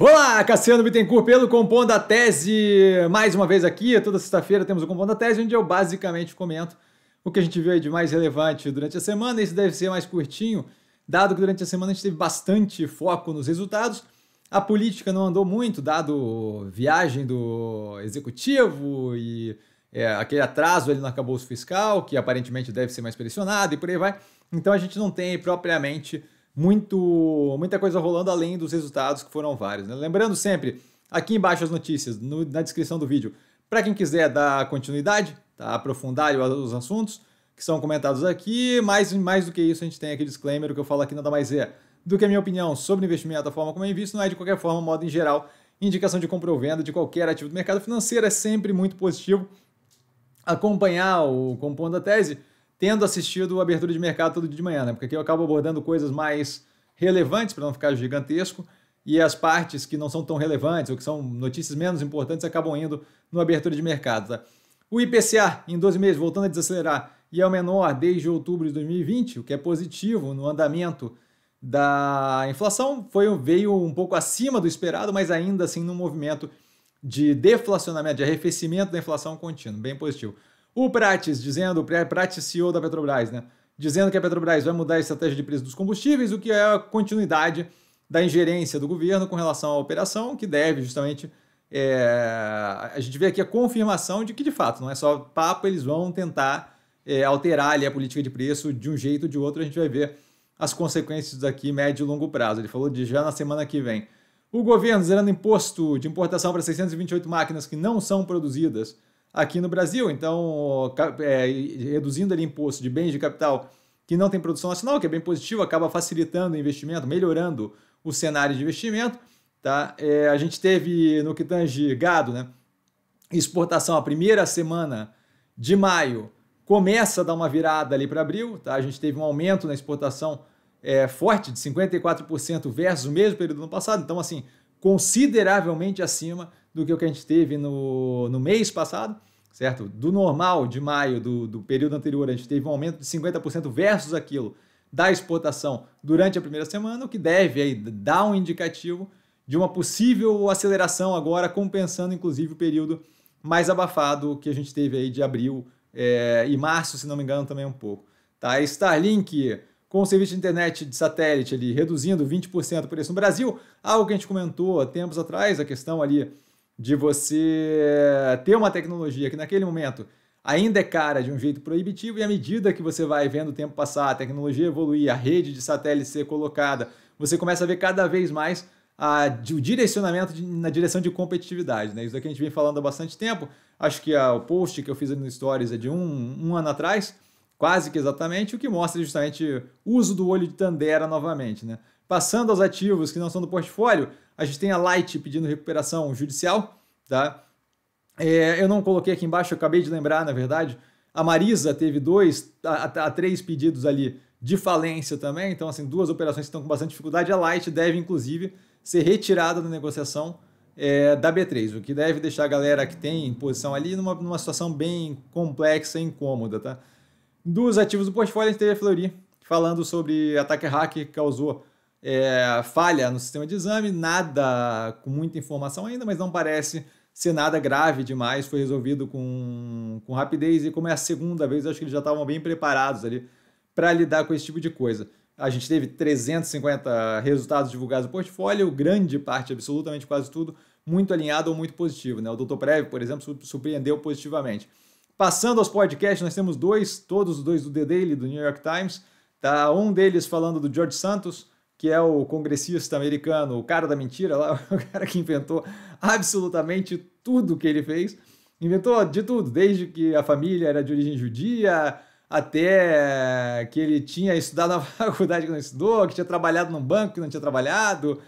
Olá, Cassiano Bittencourt pelo Compom da Tese. Mais uma vez aqui, toda sexta-feira temos o Compom da Tese, onde eu basicamente comento o que a gente viu de mais relevante durante a semana. Isso deve ser mais curtinho, dado que durante a semana a gente teve bastante foco nos resultados. A política não andou muito, dado viagem do executivo e é, aquele atraso ali no acabouço fiscal, que aparentemente deve ser mais pressionado e por aí vai. Então a gente não tem propriamente muito, muita coisa rolando além dos resultados, que foram vários. Né? Lembrando sempre, aqui embaixo as notícias, no, na descrição do vídeo, para quem quiser dar continuidade, tá? aprofundar os assuntos que são comentados aqui, mas mais do que isso, a gente tem aqui disclaimer, o que eu falo aqui nada mais é do que a minha opinião sobre investimento, a forma como eu é invisto, não é de qualquer forma, modo em geral, indicação de compra ou venda de qualquer ativo do mercado financeiro é sempre muito positivo. Acompanhar o Compondo a Tese tendo assistido a abertura de mercado todo dia de manhã, né? Porque aqui eu acabo abordando coisas mais relevantes para não ficar gigantesco e as partes que não são tão relevantes ou que são notícias menos importantes acabam indo no abertura de mercado, tá? O IPCA em 12 meses voltando a desacelerar e é o menor desde outubro de 2020, o que é positivo no andamento da inflação. Foi veio um pouco acima do esperado, mas ainda assim num movimento de deflacionamento, de arrefecimento da inflação contínuo, bem positivo. O Prates, dizendo, Prates CEO da Petrobras, né? Dizendo que a Petrobras vai mudar a estratégia de preço dos combustíveis, o que é a continuidade da ingerência do governo com relação à operação, que deve justamente. É... a gente vê aqui a confirmação de que, de fato, não é só papo, eles vão tentar é, alterar ali a política de preço de um jeito ou de outro, a gente vai ver as consequências daqui médio e longo prazo. Ele falou de já na semana que vem. O governo zerando imposto de importação para 628 máquinas que não são produzidas aqui no Brasil. Então, é, reduzindo ali imposto de bens de capital que não tem produção nacional, que é bem positivo, acaba facilitando o investimento, melhorando o cenário de investimento. Tá? É, a gente teve no que tange gado, né? exportação, a primeira semana de maio começa a dar uma virada ali para abril. Tá? A gente teve um aumento na exportação é, forte de 54% versus o mesmo período do ano passado. Então, assim, consideravelmente acima do que o que a gente teve no, no mês passado certo? Do normal de maio do, do período anterior, a gente teve um aumento de 50% versus aquilo da exportação durante a primeira semana, o que deve aí dar um indicativo de uma possível aceleração agora, compensando inclusive o período mais abafado que a gente teve aí de abril é, e março, se não me engano, também um pouco. Tá? Starlink com o serviço de internet de satélite ali reduzindo 20% o preço no Brasil, algo que a gente comentou há tempos atrás, a questão ali de você eh, ter uma tecnologia que naquele momento ainda é cara de um jeito proibitivo e à medida que você vai vendo o tempo passar, a tecnologia evoluir, a rede de satélite ser colocada, você começa a ver cada vez mais a, o direcionamento de, na direção de competitividade. Né? Isso daqui a gente vem falando há bastante tempo. Acho que a, o post que eu fiz no Stories é de um, um ano atrás quase que exatamente, o que mostra justamente o uso do olho de Tandera novamente. Né? Passando aos ativos que não são do portfólio, a gente tem a Light pedindo recuperação judicial. Tá? É, eu não coloquei aqui embaixo, eu acabei de lembrar, na verdade. A Marisa teve dois a, a três pedidos ali de falência também, então assim, duas operações que estão com bastante dificuldade. A Light deve, inclusive, ser retirada da negociação é, da B3, o que deve deixar a galera que tem posição ali numa, numa situação bem complexa e incômoda, tá? dos ativos do portfólio, a gente teve a Fleury falando sobre ataque hack que causou é, falha no sistema de exame, nada com muita informação ainda, mas não parece ser nada grave demais, foi resolvido com, com rapidez e como é a segunda vez, acho que eles já estavam bem preparados ali para lidar com esse tipo de coisa. A gente teve 350 resultados divulgados no portfólio, grande parte, absolutamente quase tudo, muito alinhado ou muito positivo. Né? O Dr. Prev, por exemplo, surpreendeu positivamente. Passando aos podcasts, nós temos dois, todos os dois do The Daily, do New York Times. Tá um deles falando do George Santos, que é o congressista americano, o cara da mentira lá, o cara que inventou absolutamente tudo que ele fez. Inventou de tudo, desde que a família era de origem judia, até que ele tinha estudado na faculdade que não estudou, que tinha trabalhado num banco que não tinha trabalhado,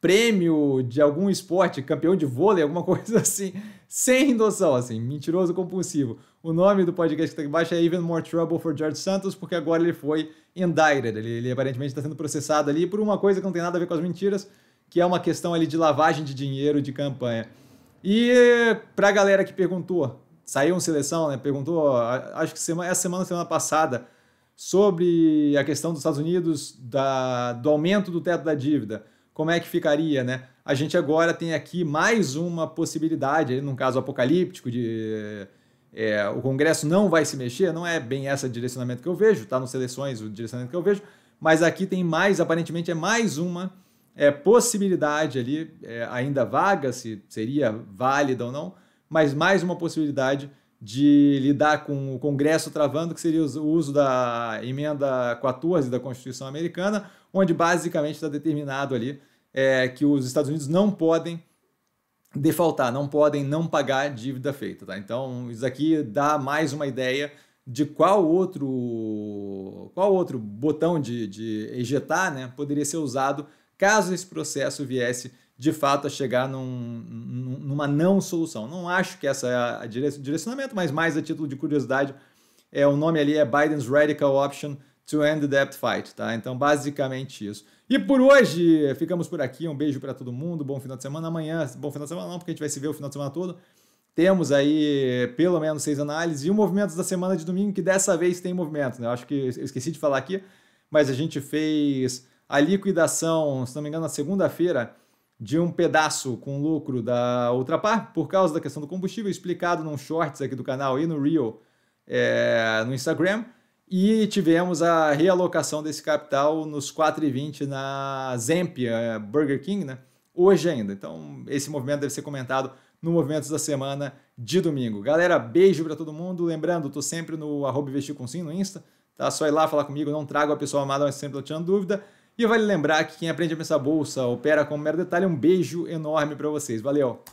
prêmio de algum esporte, campeão de vôlei, alguma coisa assim, sem noção, assim, mentiroso compulsivo. O nome do podcast que está aqui embaixo é Even More Trouble for George Santos, porque agora ele foi indicted, ele, ele aparentemente está sendo processado ali por uma coisa que não tem nada a ver com as mentiras, que é uma questão ali de lavagem de dinheiro de campanha. E para a galera que perguntou, saiu uma seleção, né? Perguntou, acho que semana, essa semana, semana passada, sobre a questão dos Estados Unidos, da, do aumento do teto da dívida como é que ficaria, né? A gente agora tem aqui mais uma possibilidade, num caso apocalíptico, de é, o Congresso não vai se mexer, não é bem esse direcionamento que eu vejo, está nas seleções o direcionamento que eu vejo, mas aqui tem mais, aparentemente é mais uma é, possibilidade ali, é, ainda vaga se seria válida ou não, mas mais uma possibilidade de lidar com o Congresso travando, que seria o uso da emenda 14 da Constituição Americana, onde basicamente está determinado ali é, que os Estados Unidos não podem defaultar, não podem não pagar dívida feita. Tá? Então, isso aqui dá mais uma ideia de qual outro qual outro botão de, de ejetar né, poderia ser usado caso esse processo viesse de fato a chegar num, numa não solução. Não acho que essa é a direcionamento, mas mais a título de curiosidade, é o nome ali é Biden's Radical Option to End the Debt Fight, tá? Então basicamente isso. E por hoje ficamos por aqui. Um beijo para todo mundo. Bom final de semana amanhã. Bom final de semana não, porque a gente vai se ver o final de semana todo. Temos aí pelo menos seis análises e o movimento da semana de domingo que dessa vez tem movimento, né? Eu acho que eu esqueci de falar aqui, mas a gente fez a liquidação, se não me engano, na segunda-feira de um pedaço com lucro da outra parte por causa da questão do combustível, explicado num shorts aqui do canal e no Reel é, no Instagram. E tivemos a realocação desse capital nos 4,20 na Zempia, é, Burger King, né? hoje ainda. Então, esse movimento deve ser comentado no Movimentos da Semana de domingo. Galera, beijo para todo mundo. Lembrando, tô sempre no arroba investir no Insta. Tá? Só ir lá falar comigo, não trago a pessoa amada, mas sempre eu tirando dúvida. E vale lembrar que quem aprende a pensar bolsa opera com um mero detalhe. Um beijo enorme para vocês. Valeu!